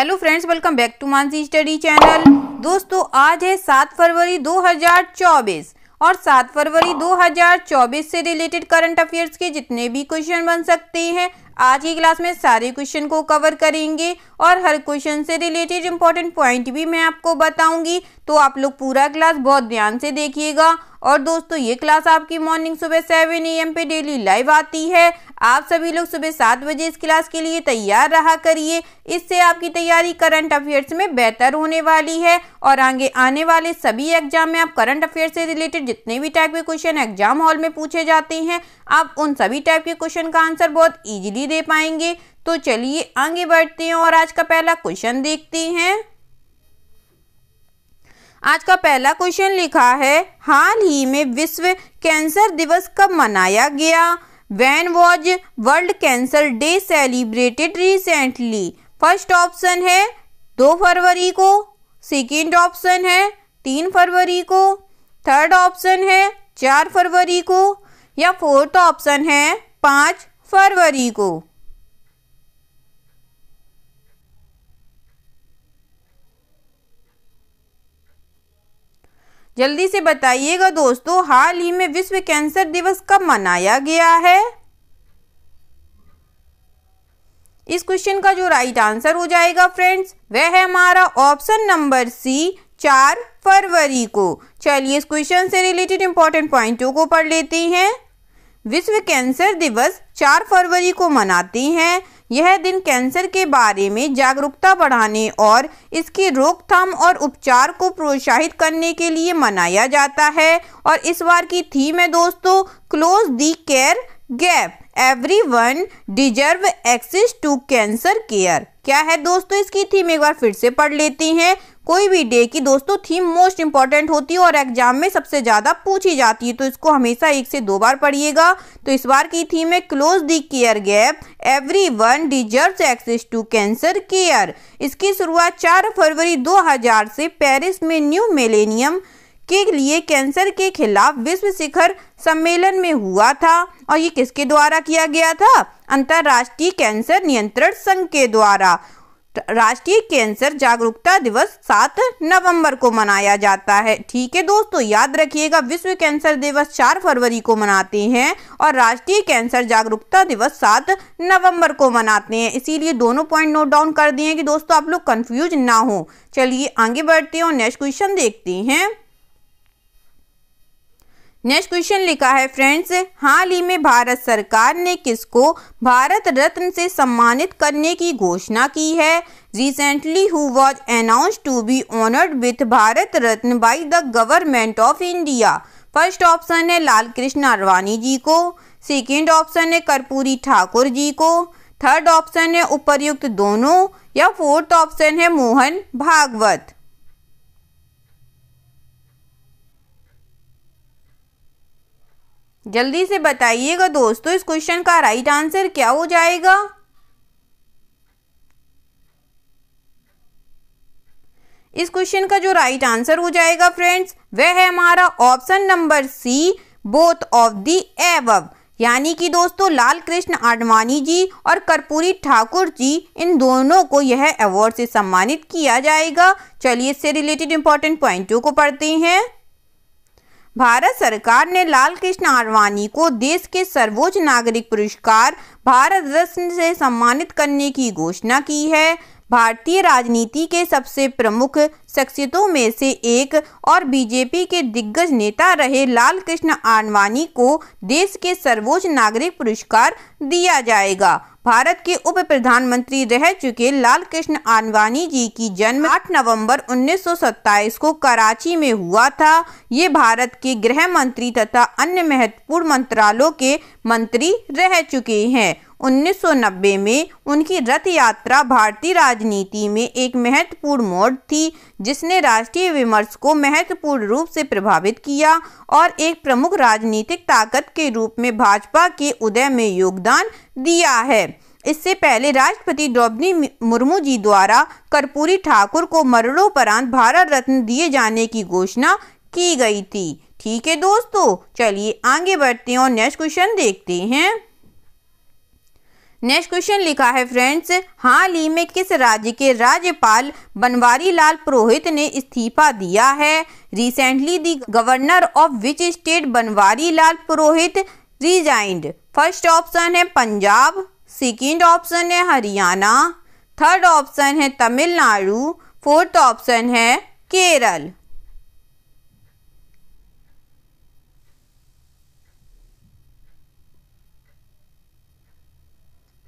hello friends welcome back to Mansi study channel दोस्तों आज है सात फरवरी 2024 और सात फरवरी 2024 से रिलेटेड करंट अफेयर्स के जितने भी क्वेश्चन बन सकते हैं आज की क्लास में सारे क्वेश्चन को कवर करेंगे और हर क्वेश्चन से रिलेटेड इम्पॉर्टेंट पॉइंट भी मैं आपको बताऊंगी तो आप लोग पूरा क्लास बहुत ध्यान से देखिएगा और दोस्तों ये क्लास आपकी मॉर्निंग सुबह सेवन ए एम पे डेली लाइव आती है आप सभी लोग सुबह सात बजे इस क्लास के लिए तैयार रहा करिए इससे आपकी तैयारी करंट अफेयर्स में बेहतर होने वाली है और आगे आने वाले सभी एग्जाम में आप करंट अफेयर्स से रिलेटेड जितने भी टाइप के क्वेश्चन एग्जाम हॉल में पूछे जाते हैं आप उन सभी टाइप के क्वेश्चन का आंसर बहुत ईजिली दे पाएंगे तो चलिए आगे बढ़ते हैं और आज का पहला क्वेश्चन देखते हैं आज का पहला क्वेश्चन लिखा है हाल ही में विश्व कैंसर दिवस कब मनाया गया when was world cancer day celebrated recently first option है दो फरवरी को सेकेंड ऑप्शन है तीन फरवरी को थर्ड ऑप्शन है चार फरवरी को या फोर्थ ऑप्शन है पाँच फरवरी को जल्दी से बताइएगा दोस्तों हाल ही में विश्व कैंसर दिवस कब मनाया गया है इस क्वेश्चन का जो राइट आंसर हो जाएगा फ्रेंड्स वह है हमारा ऑप्शन नंबर सी चार फरवरी को चलिए इस क्वेश्चन से रिलेटेड इंपॉर्टेंट पॉइंटों को पढ़ लेते हैं विश्व कैंसर दिवस चार फरवरी को मनाते हैं यह दिन कैंसर के बारे में जागरूकता बढ़ाने और इसकी रोकथाम और उपचार को प्रोत्साहित करने के लिए मनाया जाता है और इस बार की थीम है दोस्तों close the care gap every one deserve access to cancer care क्या है दोस्तों इसकी थीम एक बार फिर से पढ़ लेती हैं कोई भी डे की दोस्तों थीम मोस्ट इंपॉर्टेंट होती है और एग्जाम में सबसे ज़्यादा पूछी जाती है तो इसको हमेशा एक से दो बार पढ़िएगा तो इस बार की थीम है close the care gap every one deserve access to cancer care इसकी शुरुआत चार फरवरी 2000 से पेरिस में न्यू मिलेनियम के लिए कैंसर के खिलाफ विश्व शिखर सम्मेलन में हुआ था और ये किसके द्वारा किया गया था अंतर्राष्ट्रीय कैंसर नियंत्रण संघ के द्वारा राष्ट्रीय कैंसर जागरूकता दिवस सात नवंबर को मनाया जाता है ठीक है दोस्तों याद रखिएगा विश्व कैंसर दिवस चार फरवरी को मनाते हैं और राष्ट्रीय कैंसर जागरूकता दिवस सात नवंबर को मनाते हैं इसीलिए दोनों पॉइंट नोट डाउन कर दिए कि दोस्तों आप लोग कंफ्यूज ना हो चलिए आगे बढ़ते हैं और नेक्स्ट क्वेश्चन देखते हैं नेक्स्ट क्वेश्चन लिखा है फ्रेंड्स हाल ही में भारत सरकार ने किसको भारत रत्न से सम्मानित करने की घोषणा की है recently who was announce to be honoured with Bharat Ratna by the government of India first option है लाल कृष्ण अडवाणी जी को सेकेंड ऑप्शन है कर्पूरी ठाकुर जी को थर्ड ऑप्शन है उपर्युक्त दोनों या फोर्थ ऑप्शन है मोहन भागवत जल्दी से बताइएगा दोस्तों इस क्वेश्चन का राइट आंसर क्या हो जाएगा इस क्वेश्चन का जो राइट आंसर हो जाएगा फ्रेंड्स वह है हमारा option number C both of the above यानी कि दोस्तों लाल कृष्ण आडवाणी जी और कर्पूरी ठाकुर जी इन दोनों को यह अवार्ड से सम्मानित किया जाएगा चलिए इससे रिलेटेड इंपॉर्टेंट पॉइंटों को पढ़ते हैं भारत सरकार ने लाल कृष्ण आडवाणी को देश के सर्वोच्च नागरिक पुरस्कार भारत रत्न से सम्मानित करने की घोषणा की है भारतीय राजनीति के सबसे प्रमुख शख्सियतों में से एक और बीजेपी के दिग्गज नेता रहे लाल कृष्ण आडवाणी को देश के सर्वोच्च नागरिक पुरस्कार दिया जाएगा भारत के उप प्रधानमंत्री रह चुके लाल कृष्ण आडवाणी जी की जन्म 8 नवंबर 1927 को कराची में हुआ था ये भारत के गृह मंत्री तथा अन्य महत्वपूर्ण मंत्रालयों के मंत्री रह चुके हैं 1990 में उनकी रथ यात्रा भारतीय राजनीति में एक महत्वपूर्ण मोड़ थी जिसने राष्ट्रीय विमर्श को महत्वपूर्ण रूप से प्रभावित किया और एक प्रमुख राजनीतिक ताकत के रूप में भाजपा के उदय में योगदान दिया है इससे पहले राष्ट्रपति द्रौपदी मुर्मू जी द्वारा कर्पूरी ठाकुर को मरणोपरांत भारत रत्न दिए जाने की घोषणा की गई थी ठीक है दोस्तों चलिए आगे बढ़ते हैं और नेक्स्ट क्वेश्चन देखते हैं नेक्स्ट क्वेश्चन लिखा है फ्रेंड्स हाल ही में किस राज्य के राज्यपाल बनवारी लाल पुरोहित ने इस्तीफा दिया है recently the governor of which state Banwari Lal Purohit resigned first option है पंजाब सेकेंड ऑप्शन है हरियाणा थर्ड ऑप्शन है तमिलनाडु फोर्थ ऑप्शन है केरल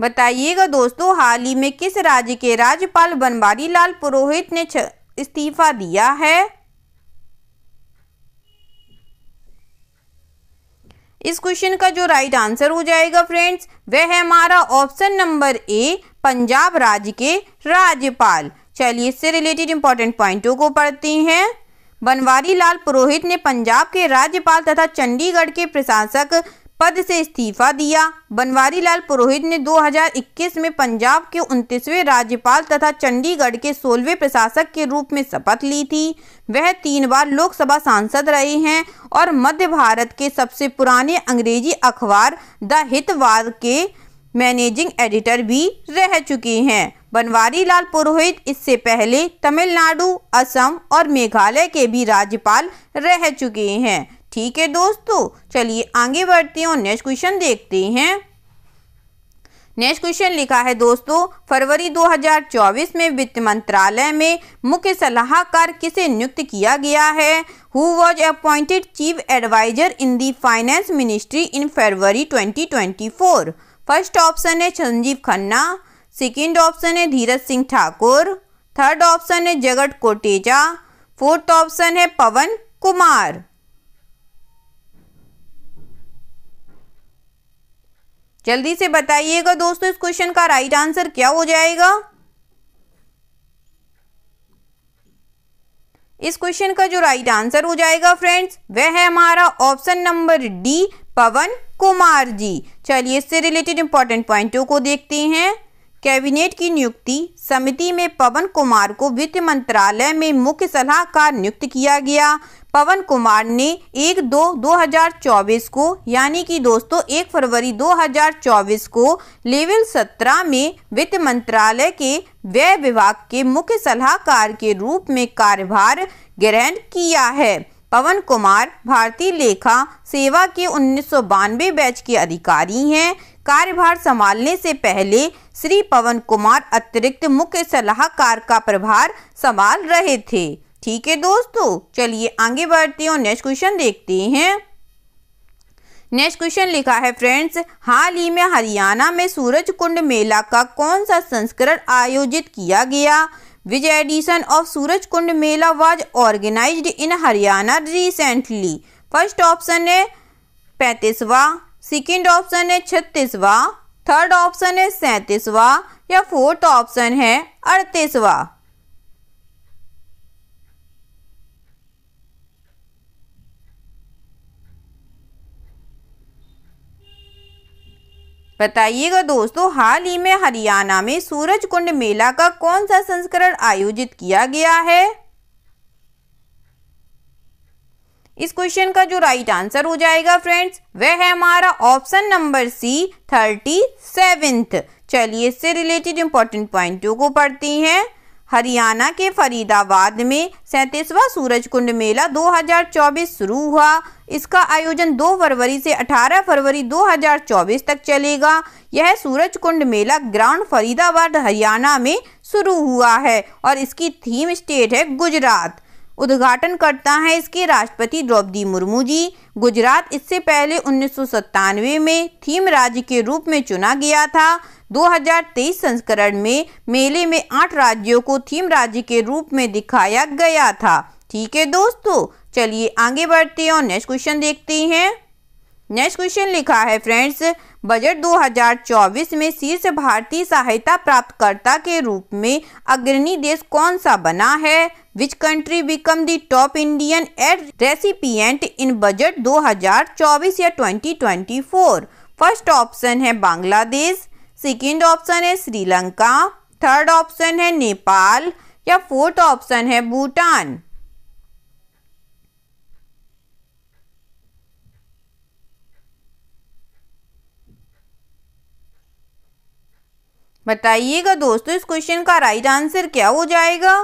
बताइएगा दोस्तों हाल ही में किस राज्य के राज्यपाल बनवारी लाल पुरोहित ने इस्तीफा दिया है इस क्वेश्चन का जो राइट आंसर हो जाएगा फ्रेंड्स वह है हमारा ऑप्शन नंबर ए पंजाब राज्य के राज्यपाल चलिए इससे रिलेटेड इंपॉर्टेंट पॉइंटों को पढ़ते हैं बनवारी लाल पुरोहित ने पंजाब के राज्यपाल तथा चंडीगढ़ के प्रशासक पद से इस्तीफा दिया बनवारी लाल पुरोहित ने 2021 में पंजाब के उनतीसवें राज्यपाल तथा चंडीगढ़ के सोलहवें प्रशासक के रूप में शपथ ली थी वह तीन बार लोकसभा सांसद रहे हैं और मध्य भारत के सबसे पुराने अंग्रेजी अखबार द हितवाद के मैनेजिंग एडिटर भी रह चुके हैं बनवारी लाल पुरोहित इससे पहले तमिलनाडु असम और मेघालय के भी राज्यपाल रह चुके हैं ठीक है दोस्तों चलिए आगे बढ़ते हैं और नेक्स्ट क्वेश्चन देखते हैं नेक्स्ट क्वेश्चन लिखा है दोस्तों फरवरी 2024 में वित्त मंत्रालय में मुख्य सलाहकार किसे नियुक्त किया गया है who was appointed chief advisor in the finance ministry in February 2024 first option है संजीव खन्ना सेकेंड ऑप्शन है धीरज सिंह ठाकुर थर्ड ऑप्शन है जगत कोटेजा फोर्थ ऑप्शन है पवन कुमार जल्दी से बताइएगा दोस्तों इस क्वेश्चन का राइट आंसर क्या हो जाएगा इस क्वेश्चन का जो राइट आंसर हो जाएगा फ्रेंड्स वह है हमारा option number D Pawan Kumar ji चलिए इससे रिलेटेड इंपॉर्टेंट पॉइंटों को देखते हैं कैबिनेट की नियुक्ति समिति में पवन कुमार को वित्त मंत्रालय में मुख्य सलाहकार नियुक्त किया गया पवन कुमार ने एक दो 2024 को यानी कि दोस्तों एक फरवरी 2024 को लेवल 17 में वित्त मंत्रालय के व्यय विभाग के मुख्य सलाहकार के रूप में कार्यभार ग्रहण किया है पवन कुमार भारतीय लेखा सेवा के उन्नीस बैच के अधिकारी हैं कार्यभार संभालने से पहले श्री पवन कुमार अतिरिक्त मुख्य सलाहकार का प्रभार संभाल रहे थे ठीक है दोस्तों चलिए आगे बढ़ते हैं और नेक्स्ट क्वेश्चन देखते हैं नेक्स्ट क्वेश्चन लिखा है फ्रेंड्स हाल ही में हरियाणा में सूरज कुंड मेला का कौन सा संस्करण आयोजित किया गया which edition of Suraj Kund mela was organize in Haryana recently first option है पैंतीसवा सेकेंड ऑप्शन है छत्तीसवा थर्ड ऑप्शन है सैंतीसवा या फोर्थ ऑप्शन है अड़तीसवा बताइएगा दोस्तों हाल ही में हरियाणा में सूरज कुंड मेला का कौन सा संस्करण आयोजित किया गया है इस क्वेश्चन का जो राइट आंसर हो जाएगा फ्रेंड्स वह है हमारा option number C thirty seventh चलिए इससे रिलेटेड इंपॉर्टेंट पॉइंटों को पढ़ती हैं हरियाणा के फरीदाबाद में सैतीसवा सूरज कुंड मेला 2024 शुरू हुआ इसका आयोजन 2 फरवरी से 18 फरवरी 2024 तक चलेगा यह सूरज कुंड मेला ग्राउंड फरीदाबाद हरियाणा में शुरू हुआ है और इसकी थीम स्टेट है गुजरात उद्घाटन करता है इसके राष्ट्रपति द्रौपदी मुर्मू जी गुजरात इससे पहले उन्नीस में थीम राज्य के रूप में चुना गया था 2023 संस्करण में मेले में आठ राज्यों को थीम राज्य के रूप में दिखाया गया था ठीक है दोस्तों चलिए आगे बढ़ते हैं और नेक्स्ट क्वेश्चन देखते हैं नेक्स्ट क्वेश्चन लिखा है फ्रेंड्स बजट 2024 में शीर्ष भारतीय सहायता प्राप्तकर्ता के रूप में अग्रणी देश कौन सा बना है which country become the top Indian aid recipient in budget 2024 या 2024 फर्स्ट ऑप्शन है बांग्लादेश सेकेंड ऑप्शन है श्रीलंका थर्ड ऑप्शन है नेपाल या फोर्थ ऑप्शन है भूटान बताइएगा दोस्तों इस क्वेश्चन का राइट आंसर क्या हो जाएगा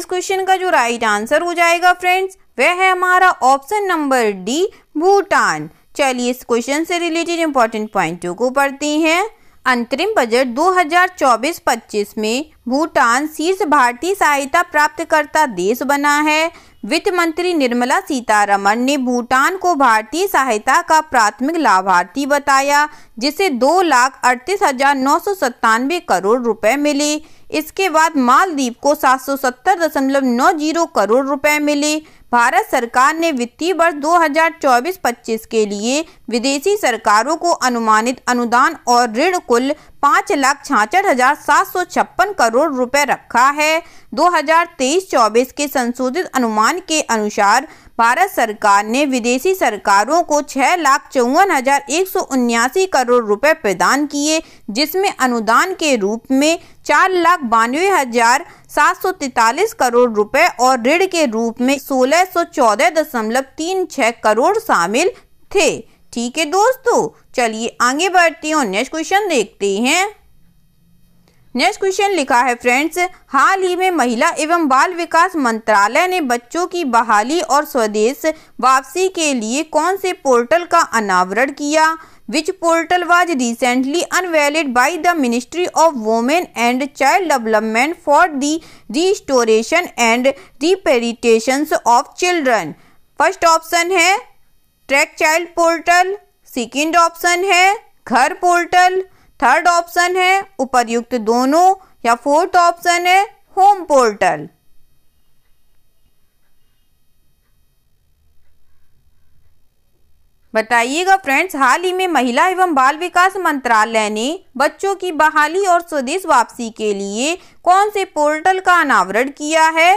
इस क्वेश्चन का जो राइट आंसर हो जाएगा फ्रेंड्स वह है हमारा ऑप्शन नंबर डी भूटान चलिए इस क्वेश्चन से रिलेटेड इंपॉर्टेंट पॉइंटों को पढ़ते हैं अंतरिम बजट 2024-25 में भूटान शीर्ष भारतीय सहायता प्राप्तकर्ता देश बना है वित्त मंत्री निर्मला सीतारमण ने भूटान को भारतीय सहायता का प्राथमिक लाभार्थी बताया जिसे दो लाख अड़तीस हजार नौ सौ सत्तानवे करोड़ रुपए मिले इसके बाद मालदीव को सात सौ सत्तर दशमलव नौ जीरो करोड़ रुपए मिले भारत सरकार ने वित्तीय वर्ष 2024-25 के लिए विदेशी सरकारों को अनुमानित अनुदान और ऋण कुल पाँच लाख छाछठ हजार सात सौ छप्पन करोड़ रुपए रखा है 2023-24 के संशोधित अनुमान के अनुसार भारत सरकार ने विदेशी सरकारों को छः लाख चौवन हजार एक सौ उन्यासी करोड़ रुपए प्रदान किए जिसमें अनुदान के रूप में चार लाख बानवे हजार सात सौ तैतालीस करोड़ रुपए और ऋण के रूप में सोलह सौ चौदह दशमलव तीन छः करोड़ शामिल थे ठीक है दोस्तों चलिए आगे बढ़ते हैं और नेक्स्ट क्वेश्चन देखते हैं नेक्स्ट क्वेश्चन लिखा है फ्रेंड्स हाल ही में महिला एवं बाल विकास मंत्रालय ने बच्चों की बहाली और स्वदेश वापसी के लिए कौन से पोर्टल का अनावरण किया which portal was recently unveiled by the ministry of women and child development for the restoration and repatriation of children first option है track child portal second option है घर पोर्टल थर्ड ऑप्शन है उपरयुक्त दोनों या fourth option है home portal बताइएगा friends हाल ही में महिला एवं बाल विकास मंत्रालय ने बच्चों की बहाली और स्वदेश वापसी के लिए कौन से पोर्टल का अनावरण किया है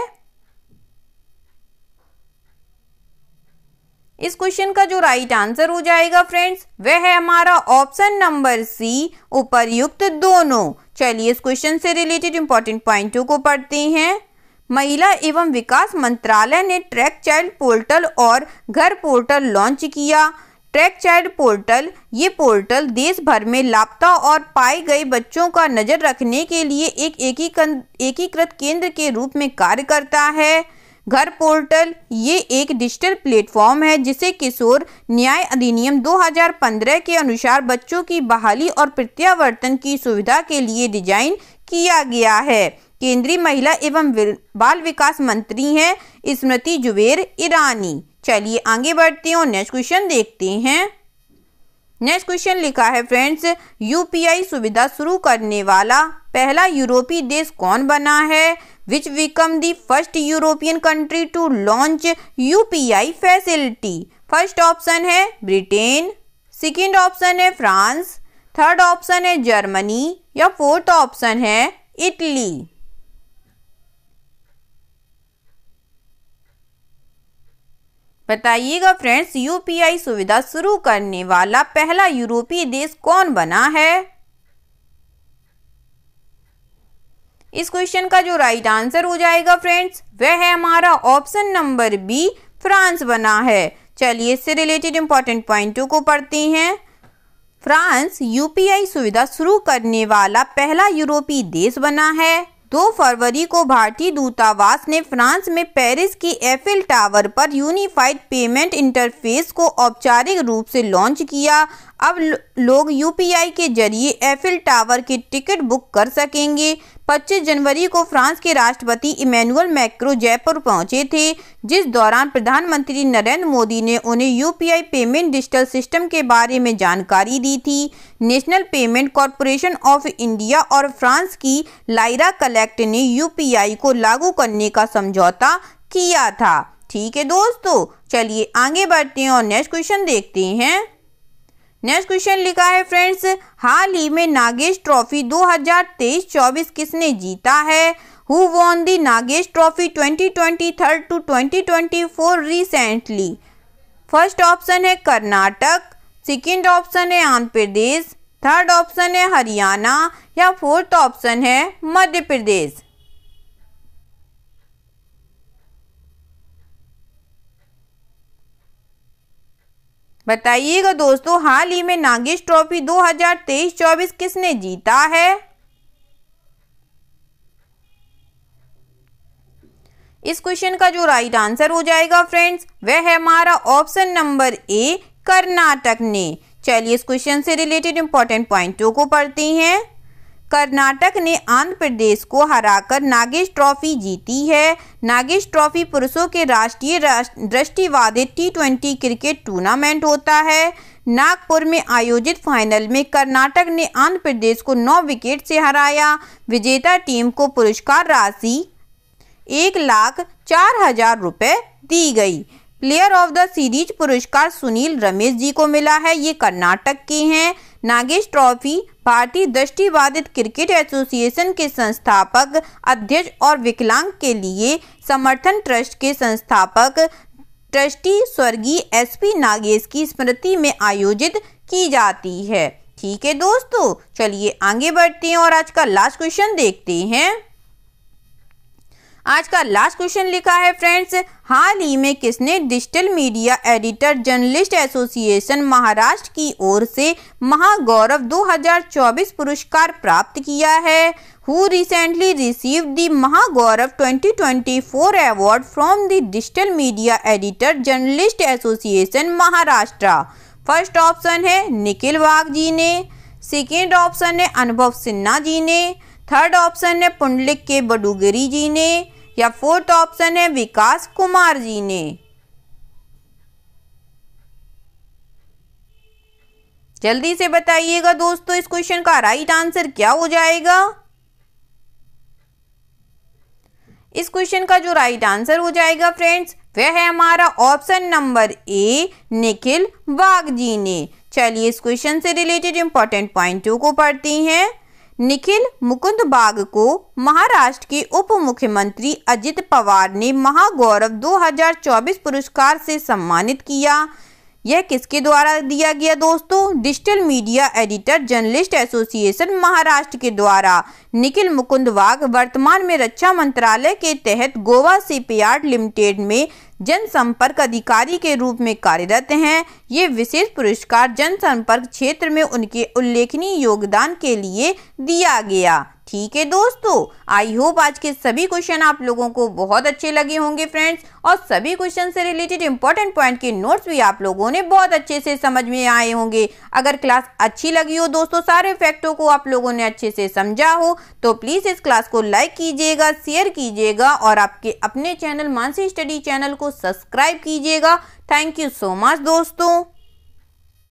इस क्वेश्चन का जो राइट आंसर हो जाएगा फ्रेंड्स वह है हमारा ऑप्शन नंबर सी उपरयुक्त दोनों चलिए इस क्वेश्चन से रिलेटेड इंपॉर्टेंट पॉइंटों को पढ़ते हैं महिला एवं विकास मंत्रालय ने ट्रैक चाइल्ड पोर्टल और घर पोर्टल लॉन्च किया ट्रैक चाइल्ड पोर्टल ये पोर्टल देश भर में लापता और पाए गए बच्चों का नज़र रखने के लिए एक एकीकृत केंद्र के रूप में कार्य करता है घर पोर्टल ये एक डिजिटल प्लेटफॉर्म है जिसे किशोर न्याय अधिनियम 2015 के अनुसार बच्चों की बहाली और प्रत्यावर्तन की सुविधा के लिए डिजाइन किया गया है केंद्रीय महिला एवं बाल विकास मंत्री हैं स्मृति जुबेर ईरानी चलिए आगे बढ़ते हैं और नेक्स्ट क्वेश्चन देखते हैं नेक्स्ट क्वेश्चन लिखा है फ्रेंड्स यूपीआई सुविधा शुरू करने वाला पहला यूरोपीय देश कौन बना है which become the first European country to launch UPI facility first option है ब्रिटेन सेकेंड ऑप्शन है फ्रांस थर्ड ऑप्शन है जर्मनी या फोर्थ ऑप्शन है इटली बताइएगा फ्रेंड्स यूपीआई सुविधा शुरू करने वाला पहला यूरोपीय देश कौन बना है इस क्वेश्चन का जो राइट आंसर हो जाएगा फ्रेंड्स वह है हमारा ऑप्शन नंबर बी फ्रांस बना है चलिए इससे रिलेटेड इंपॉर्टेंट पॉइंटों को पढ़ते हैं फ्रांस यूपीआई सुविधा शुरू करने वाला पहला यूरोपीय देश बना है दो फरवरी को भारतीय दूतावास ने फ्रांस में पेरिस की एफिल टावर पर यूनिफाइड पेमेंट इंटरफेस को औपचारिक रूप से लॉन्च किया अब लोग यूपीआई के जरिए एफिल टावर की टिकट बुक कर सकेंगे 25 जनवरी को फ्रांस के राष्ट्रपति इमैनुअल मैक्रो जयपुर पहुंचे थे जिस दौरान प्रधानमंत्री नरेंद्र मोदी ने उन्हें यूपीआई पेमेंट डिजिटल सिस्टम के बारे में जानकारी दी थी national payment corporation of India और फ्रांस की लाइरा कलेक्ट ने यू को लागू करने का समझौता किया था ठीक है दोस्तों चलिए आगे बढ़ते हैं और नेक्स्ट क्वेश्चन देखते हैं नेक्स्ट क्वेश्चन लिखा है फ्रेंड्स हाल ही में नागेश ट्रॉफी 2023-24 किसने जीता है who won the Nagesh trophy 2023 to 2024 recently first option है कर्नाटक सेकेंड ऑप्शन है आंध्र प्रदेश थर्ड ऑप्शन है हरियाणा या फोर्थ ऑप्शन है मध्य प्रदेश बताइएगा दोस्तों हाल ही में नागेश ट्रॉफी 2023-24 किसने जीता है इस क्वेश्चन का जो राइट आंसर हो जाएगा फ्रेंड्स वह है हमारा ऑप्शन नंबर ए कर्नाटक ने चलिए इस क्वेश्चन से रिलेटेड इंपॉर्टेंट पॉइंटों को पढ़ते हैं कर्नाटक ने आंध्र प्रदेश को हराकर नागेश ट्रॉफी जीती है नागेश ट्रॉफी पुरुषों के राष्ट्रीय दृष्टिवादित टी ट्वेंटी क्रिकेट टूर्नामेंट होता है नागपुर में आयोजित फाइनल में कर्नाटक ने आंध्र प्रदेश को नौ विकेट से हराया विजेता टीम को पुरस्कार राशि एक लाख चार हजार रुपये दी गई प्लेयर ऑफ द सीरीज पुरस्कार सुनील रमेश जी को मिला है ये कर्नाटक के हैं नागेश ट्रॉफी भारतीय दृष्टिबाधित क्रिकेट एसोसिएशन के संस्थापक अध्यक्ष और विकलांग के लिए समर्थन ट्रस्ट के संस्थापक ट्रस्टी स्वर्गीय एसपी नागेश की स्मृति में आयोजित की जाती है ठीक है दोस्तों चलिए आगे बढ़ते हैं और आज का लास्ट क्वेश्चन देखते हैं आज का लास्ट क्वेश्चन लिखा है फ्रेंड्स हाल ही में किसने digital media editor journalist association Maharashtra की ओर से महागौरव 2024 पुरस्कार प्राप्त किया है who recently receive the Mahagaurav 2024 award from the digital media editor journalist association Maharashtra first option है निखिल वाघ जी ने सेकेंड ऑप्शन है अनुभव सिन्हा जी ने थर्ड ऑप्शन है पुंडलिक के बडूगिरी जी ने या फोर्थ ऑप्शन है विकास कुमार जी ने जल्दी से बताइएगा दोस्तों इस क्वेश्चन का राइट आंसर क्या हो जाएगा इस क्वेश्चन का जो राइट आंसर हो जाएगा फ्रेंड्स वह है हमारा option number A Nikhil Bagh ji ने चलिए इस क्वेश्चन से रिलेटेड इंपॉर्टेंट पॉइंटों को पढ़ती हैं निखिल मुकुंद बाग को महाराष्ट्र के उप मुख्यमंत्री अजित पवार ने महागौरव 2024 पुरस्कार से सम्मानित किया यह किसके द्वारा दिया गया दोस्तों digital media editor journalist association Maharashtra के द्वारा निखिल मुकुंद वाघ वर्तमान में रक्षा मंत्रालय के तहत गोवा सीपयार्ड लिमिटेड में जनसंपर्क अधिकारी के रूप में कार्यरत हैं ये विशेष पुरस्कार जनसंपर्क क्षेत्र में उनके उल्लेखनीय योगदान के लिए दिया गया ठीक है दोस्तों आई होप आज के सभी क्वेश्चन आप लोगों को बहुत अच्छे लगे होंगे फ्रेंड्स और सभी क्वेश्चन से रिलेटेड इंपॉर्टेंट पॉइंट के नोट्स भी आप लोगों ने बहुत अच्छे से समझ में आए होंगे अगर क्लास अच्छी लगी हो दोस्तों सारे फैक्टों को आप लोगों ने अच्छे से समझा हो तो प्लीज़ इस क्लास को लाइक कीजिएगा शेयर कीजिएगा और आपके अपने चैनल मानसी स्टडी चैनल को सब्सक्राइब कीजिएगा थैंक यू सो मच दोस्तों